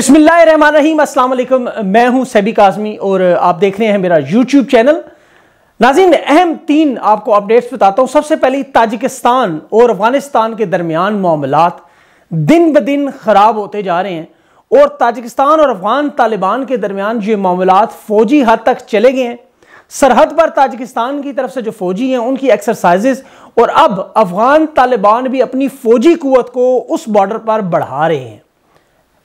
बिस्मिल्लाम अस्सलाम मैं हूं सैबी काजमी और आप देख रहे हैं मेरा यूट्यूब चैनल नाजीन अहम तीन आपको अपडेट्स बताता हूं सबसे पहले ताजिकिस्तान और अफगानिस्तान के दरमियान मामला दिन ब दिन ख़राब होते जा रहे हैं और ताजिकिस्तान और अफगान तालिबान के दरमियान ये मामला फ़ौजी हद तक चले गए हैं सरहद पर ताजिकिस्तान की तरफ से जो फौजी हैं उनकी एक्सरसाइजेस और अब अफगान तालिबान भी अपनी फौजी कुत को उस बॉर्डर पर बढ़ा रहे हैं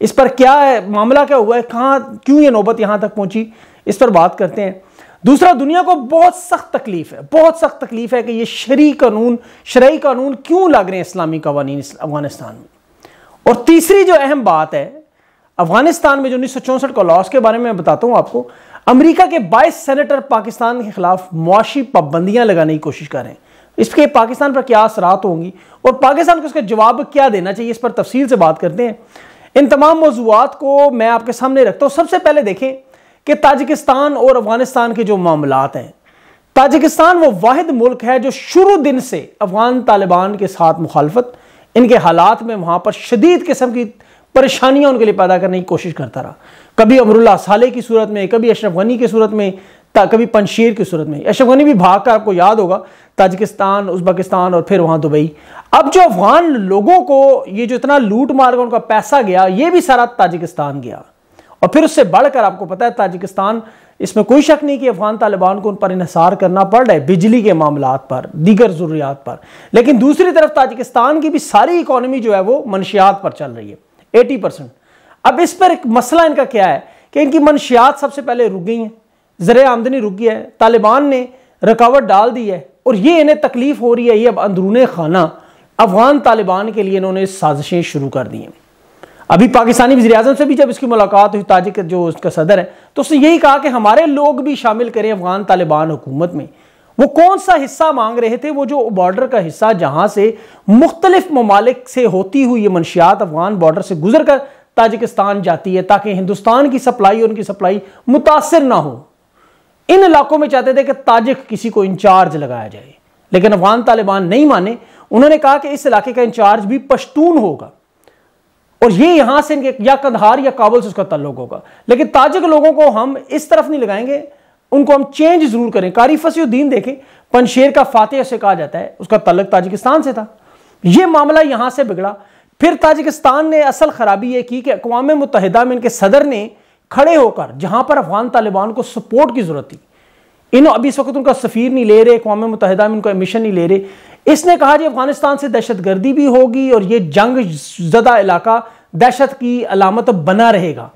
इस पर क्या है मामला क्या हुआ है कहाँ क्यों ये नौबत यहाँ तक पहुँची इस पर बात करते हैं दूसरा दुनिया को बहुत सख्त तकलीफ है बहुत सख्त तकलीफ है कि ये शरी कानून शरी कानून क्यों लग रहे हैं इस्लामी कवानीन अफगानिस्तान में और तीसरी जो अहम बात है अफगानिस्तान में जो उन्नीस सौ का लॉस के बारे में मैं बताता हूँ आपको अमेरिका के बाईस सेनेटर पाकिस्तान के खिलाफ मुआशी पाबंदियाँ लगाने की कोशिश कर रहे हैं इसके पाकिस्तान पर क्या असरात होंगी और पाकिस्तान को इसका जवाब क्या देना चाहिए इस पर तफसील से बात करते हैं इन तमाम मौजूद को मैं आपके सामने रखता हूँ सबसे पहले देखें कि ताजिकिस्तान और अफगानिस्तान के जो मामला हैं ताजिकिस्तान वो वाद मुल्क है जो शुरू दिन से अफगान तालिबान के साथ मुखालफत इनके हालात में वहाँ पर शदीद किस्म की परेशानियाँ उनके लिए पैदा करने की कोशिश करता रहा कभी अमरुल्ला साले की सूरत में कभी अशरफ गनी की सूरत में कभी पंशीर की सूरत में अशरफ गनी भी भाग का आपको याद होगा ताजिकिस्तान उज्बेकिस्तान और फिर वहाँ दुबई अब जो अफगान लोगों को ये जो इतना लूट मार उनका पैसा गया ये भी सारा ताजिकिस्तान गया और फिर उससे बढ़कर आपको पता है ताजिकिस्तान इसमें कोई शक नहीं कि अफगान तालिबान को उन पर इहसार करना पड़ रहा है बिजली के मामला पर दीगर ज़रूरियात पर लेकिन दूसरी तरफ ताजिकिस्तान की भी सारी इकोनॉमी जो है वो मनशियात पर चल रही है एटी परसेंट अब इस पर एक मसला इनका क्या है कि इनकी मनशियात सबसे पहले रुक गई हैं ज़र आमदनी रुकी है तालिबान ने रुकावट डाल दी है और ये इन्हें तकलीफ हो रही है ये अब अंदरून खाना अफगान तालिबान के लिए इन्होंने साजिशें शुरू कर दी हैं अभी पाकिस्तानी वजी अजम से भी जब इसकी मुलाकात हुई ताजिक जो उसका सदर है तो उसने यही कहा कि हमारे लोग भी शामिल करें अफगान तालिबान हुकूमत में वो कौन सा हिस्सा मांग रहे थे वो जो बॉर्डर का हिस्सा जहां से मुख्तलिफ ममालिक से होती हुई ये मनशियात अफगान बॉर्डर से गुजर कर ताजिकिस्तान जाती है ताकि हिंदुस्तान की सप्लाई और उनकी सप्लाई मुतासर ना हो इन इलाकों में चाहते थे कि ताजिक किसी को इंचार्ज लगाया जाए लेकिन अफगान तालिबान नहीं माने उन्होंने कहा कि इस इलाके का इंचार्ज भी पश्तून होगा और ये यहां से इनके या कंधार या काबुल से उसका तल्लुक होगा लेकिन ताजिक लोगों को हम इस तरफ नहीं लगाएंगे उनको हम चेंज जरूर करें कारी फसीुद्दीन देखें पनशेर का फातेह से कहा जाता है उसका तल्लक ताजिकिस्तान से था यह मामला यहां से बिगड़ा फिर ताजिकिस्तान ने असल खराबी यह की कि अकवा मुतहदा में इनके सदर ने खड़े होकर जहां पर अफगान तालिबान को सपोर्ट की जरूरत थी इन अभी इस वक्त उनका सफ़ीर नहीं ले रहे अकवा मुतहदा में उनका एमिशन नहीं ले रहे इसने कहा जी अफगानिस्तान से दहशत गर्दी भी होगी और ये जंग जदा इलाका दहशत की अलामत बना रहेगा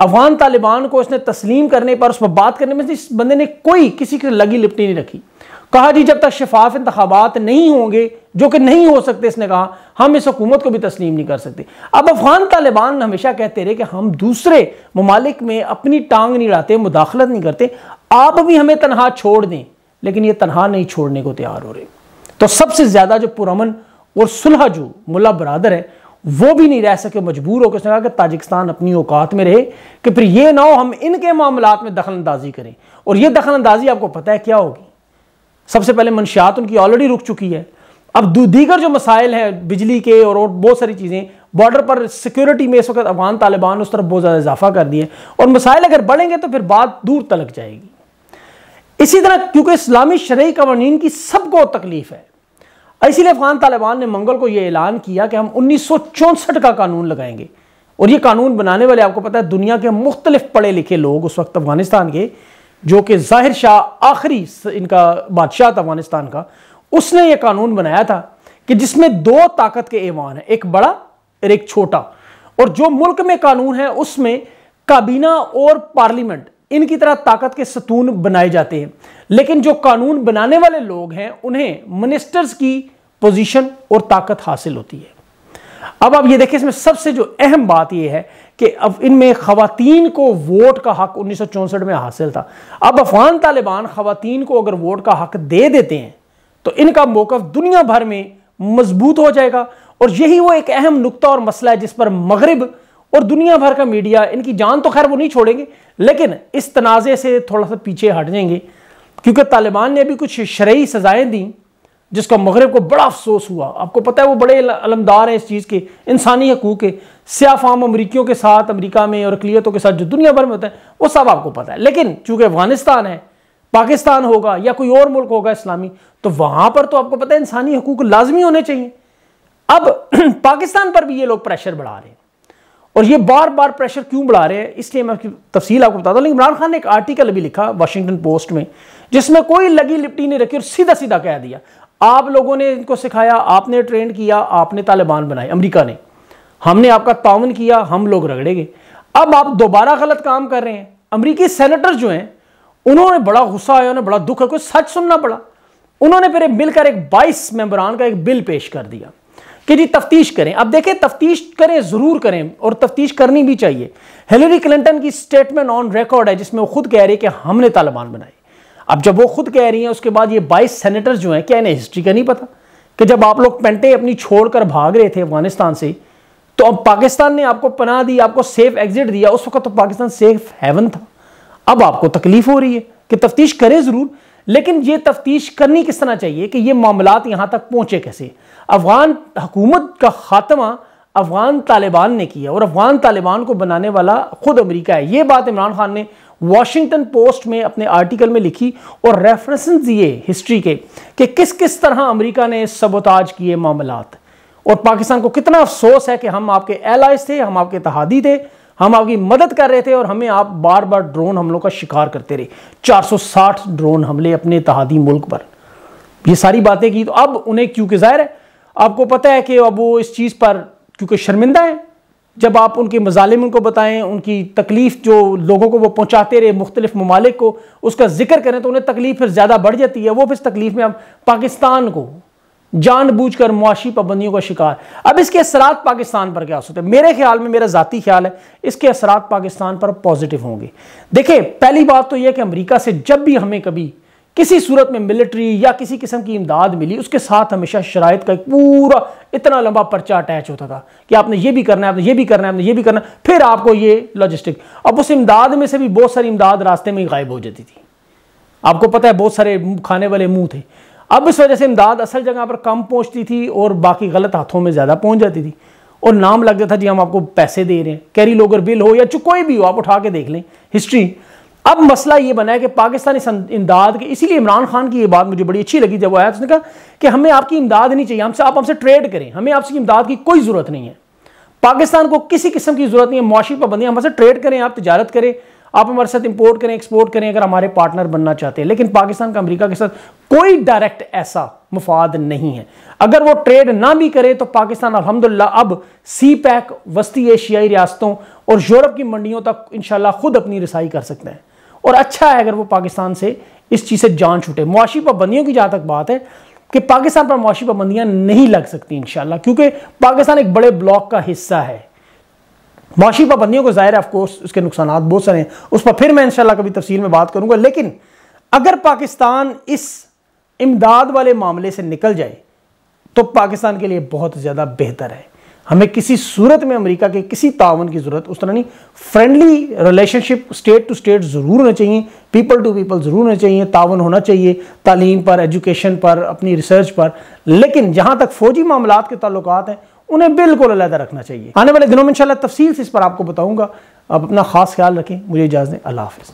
अफगान तालिबान को इसने तस्लीम करने पर उस पर बात करने में इस बंदे ने कोई किसी की लगी लिपटी नहीं रखी कहा जी जब तक शफाफ इंतबात नहीं होंगे जो कि नहीं हो सकते इसने कहा हम इस हुकूमत को भी तस्लीम नहीं कर सकते अब अफगान तालिबान हमेशा कहते रहे कि हम दूसरे ममालिक में अपनी टांग नहीं रहते मुदाखलत नहीं करते आप भी हमें तनहा छोड़ दें लेकिन ये तनहा नहीं छोड़ने को तैयार हो रहे तो सबसे ज़्यादा जो पुरमन और सुलह जो मुला बरदर है वो भी नहीं रह सके मजबूर होकर उसने कहा कि ताजिकस्तान अपनी औकात में रहे कि फिर ये ना हो हम इनके मामला में दखल अंदाजी करें और ये दखल अंदाजी आपको पता है क्या होगी सबसे पहले मनशियात उनकी ऑलरेडी रुक चुकी है अब दीगर जो मसाइल हैं बिजली के और, बहुत सारी चीज़ें बॉर्डर पर सिक्योरिटी में इस वक्त अफगान तालिबान उस तरफ बहुत ज़्यादा इजाफा कर दिए और मसाइल अगर बढ़ेंगे तो फिर बात दूर तलक जाएगी इसी तरह क्योंकि इस्लामी शर्य कवानीन की सबको तकलीफ है इसीलिए अफगान तालिबान ने मंगल को यह ऐलान किया कि हम उन्नीस का कानून लगाएंगे और ये कानून बनाने वाले आपको पता है दुनिया के मुख्तलिफ पढ़े लिखे लोग उस वक्त अफगानिस्तान के जो कि जाहिर शाह आखिरी इनका बादशाह था अफगानिस्तान का उसने यह कानून बनाया था कि जिसमें दो ताकत के ऐवान है एक बड़ा और एक छोटा और जो मुल्क में कानून है उसमें काबीना और पार्लियामेंट इनकी तरह ताकत के सतून बनाए जाते हैं लेकिन जो कानून बनाने वाले लोग हैं उन्हें मिनिस्टर्स की पोजीशन और ताकत हासिल होती है अब आप ये देखें इसमें सबसे जो अहम बात यह है कि अब इनमें खातन को वोट का हक उन्नीस में हासिल था अब अफगान तालिबान खातन को अगर वोट का हक दे देते हैं तो इनका मौक़ दुनिया भर में मजबूत हो जाएगा और यही वो एक अहम नुकता और मसला है जिस पर मगरब और दुनिया भर का मीडिया इनकी जान तो खैर वो नहीं छोड़ेंगे लेकिन इस तनाज़े से थोड़ा सा पीछे हट जाएंगे क्योंकि तालिबान ने भी कुछ शरयी सज़ाएँ दी जिसका मगरब को बड़ा अफसोस हुआ आपको पता है वो बड़े अलमदार हैं इस चीज़ के इंसानी हकूक़ के सियाफाम अमरीकियों के साथ अमरीका में और अकलीतों के साथ जो दुनिया भर में होता है वो सब आपको पता है लेकिन चूंकि अफगानिस्तान है पाकिस्तान होगा या कोई और मुल्क होगा इस्लामी तो वहाँ पर तो आपको पता है इंसानी हकूक़ लाजमी होने चाहिए अब पाकिस्तान पर भी ये लोग प्रेशर बढ़ा रहे हैं और ये बार बार प्रेशर क्यों बढ़ा रहे हैं इसलिए मैं आपकी तफसील आपको बताता हूँ लेकिन इमरान खान ने एक आर्टिकल भी लिखा वाशिंगटन पोस्ट में जिसमें कोई लगी लिपटी नहीं रखी और सीधा सीधा कह दिया आप लोगों ने इनको सिखाया आपने ट्रेंड किया आपने तालिबान बनाए अमेरिका ने हमने आपका ताउन किया हम लोग रगड़े गए अब आप दोबारा गलत काम कर रहे हैं अमरीकी सेनेटर जो हैं उन्होंने बड़ा गुस्सा आया उन्हें बड़ा दुख है कुछ सच सुनना पड़ा उन्होंने फिर मिलकर एक 22 मेंबरान का एक बिल पेश कर दिया कि जी तफ्तीश करें अब देखें तफ्तीश करें ज़रूर करें और तफ्तीश करनी भी चाहिए हिलरी क्लिंटन की स्टेटमेंट ऑन रिकॉर्ड है जिसमें वो खुद कह रही है कि हमने तालिबान बनाए अब जब वो खुद कह रही हैं उसके बाद ये बाईस सेनेटर्स जो हैं क्या इन्हें हिस्ट्री का नहीं पता कि जब आप लोग पेंटे अपनी छोड़कर भाग रहे थे अफगानिस्तान से तो अब पाकिस्तान ने आपको पनाह दी आपको सेफ एग्जिट दिया उस वक्त तो पाकिस्तान सेफ हेवन था अब आपको तकलीफ हो रही है कि तफ्तीश करे ज़रूर लेकिन ये तफ्तीश करनी किस तरह चाहिए कि ये मामला यहाँ तक पहुँचे कैसे अफगान हुकूमत का खात्मा अफगान तालिबान ने किया और अफगान तालिबान को बनाने वाला खुद अमरीका है ये बात इमरान खान ने वॉशिंगटन पोस्ट में अपने आर्टिकल में लिखी और रेफरेंस दिए हिस्ट्री के कि किस किस तरह अमेरिका ने सबोताज किए मामला और पाकिस्तान को कितना अफसोस है कि हम आपके एलाइज थे हम आपके तहादी थे हम आपकी मदद कर रहे थे और हमें आप बार बार ड्रोन हमलों का शिकार करते रहे 460 ड्रोन हमले अपने तहादी मुल्क पर ये सारी बातें की तो अब उन्हें क्योंकि जाहिर है आपको पता है कि अब वो इस चीज़ पर क्योंकि शर्मिंदा है जब आप उनके मजालिम को बताएं उनकी तकलीफ़ जो लोगों को वो पहुँचाते रहे मुख्तलिफ ममालिक को उसका जिक्र करें तो उन्हें तकलीफ़ फिर ज़्यादा बढ़ जाती है वो फिर तकलीफ़ में अब पाकिस्तान को जानबूझ कर मुआशी पाबंदियों का शिकार अब इसके असरात पाकिस्तान पर क्या हो सकते हैं मेरे ख्याल में मेरा ज़ाती ख्याल है इसके असरात पाकिस्तान पर पॉजिटिव होंगे देखिए पहली बात तो यह कि अमरीका से जब भी हमें कभी किसी सूरत में मिलिट्री या किसी किस्म की इमदाद मिली उसके साथ हमेशा शराय का एक पूरा इतना लंबा पर्चा अटैच होता था कि आपने ये भी करना है आपने ये भी करना है आपने ये भी करना है फिर आपको ये लॉजिस्टिक अब उस इमदाद में से भी बहुत सारी इमदाद रास्ते में ही गायब हो जाती थी आपको पता है बहुत सारे खाने वाले मुँह थे अब इस वजह से इमदाद असल जगह पर कम पहुँचती थी और बाकी गलत हाथों में ज़्यादा पहुंच जाती थी और नाम लगता था जी हम आपको पैसे दे रहे हैं कैरी लोगर बिल हो या कोई भी हो आप उठा के देख लें हिस्ट्री अब मसला ये बना है कि पाकिस्तानी इमदाद के इसीलिए इमरान खान की ये बात मुझे बड़ी अच्छी लगी जब वो आया उसने कहा कि हमें आपकी इमदाद नहीं चाहिए हमसे आप हमसे ट्रेड करें हमें आपसे इमदाद की कोई ज़रूरत नहीं है पाकिस्तान को किसी किस्म की ज़रूरत नहीं है मुआशी पाबंदियाँ हमसे ट्रेड करें आप तजारत करें आप हमारे साथ इंपोर्ट करें एक्सपोर्ट करें अगर हमारे पार्टनर बनना चाहते हैं लेकिन पाकिस्तान का अमरीका के साथ कोई डायरेक्ट ऐसा मुफाद नहीं है अगर वो ट्रेड ना भी करें तो पाकिस्तान अलहमदिल्ला अब सी पैक वस्ती एशियाई रियासतों और यूरोप की मंडियों तक इंशाल्लाह खुद अपनी रसाई कर सकते हैं और अच्छा है अगर वो पाकिस्तान से इस चीज़ से जान छूटे मुआशी पाबंदियों की जहाँ तक बात है कि पाकिस्तान पर मुआशी पाबंदियाँ नहीं लग सकती इन क्योंकि पाकिस्तान एक बड़े ब्लॉक का हिस्सा है मुआशी पाबंदियों को ज़ाहिर है ऑफकोर्स उसके नुकसान बहुत सारे हैं उस पर फिर मैं इंशाल्लाह कभी तफसील में बात करूंगा लेकिन अगर पाकिस्तान इस इमदाद वाले मामले से निकल जाए तो पाकिस्तान के लिए बहुत ज़्यादा बेहतर है हमें किसी सूरत में अमेरिका के किसी तावन की ज़रूरत उस तरह नहीं friendly relationship state to state ज़रूर होना चाहिए पीपल टू पीपल ज़रूर होना चाहिए तावन होना चाहिए तालीम पर एजुकेशन पर अपनी रिसर्च पर लेकिन जहाँ तक फ़ौजी मामला के ताल्लुक हैं उन्हें बिल्कुल अलहदा रखना चाहिए आने वाले दिनों में इंशाल्लाह तफसील से इस पर आपको बताऊंगा आप अपना खास ख्याल रखें मुझे इजाज़त अल्लाह हाफिज़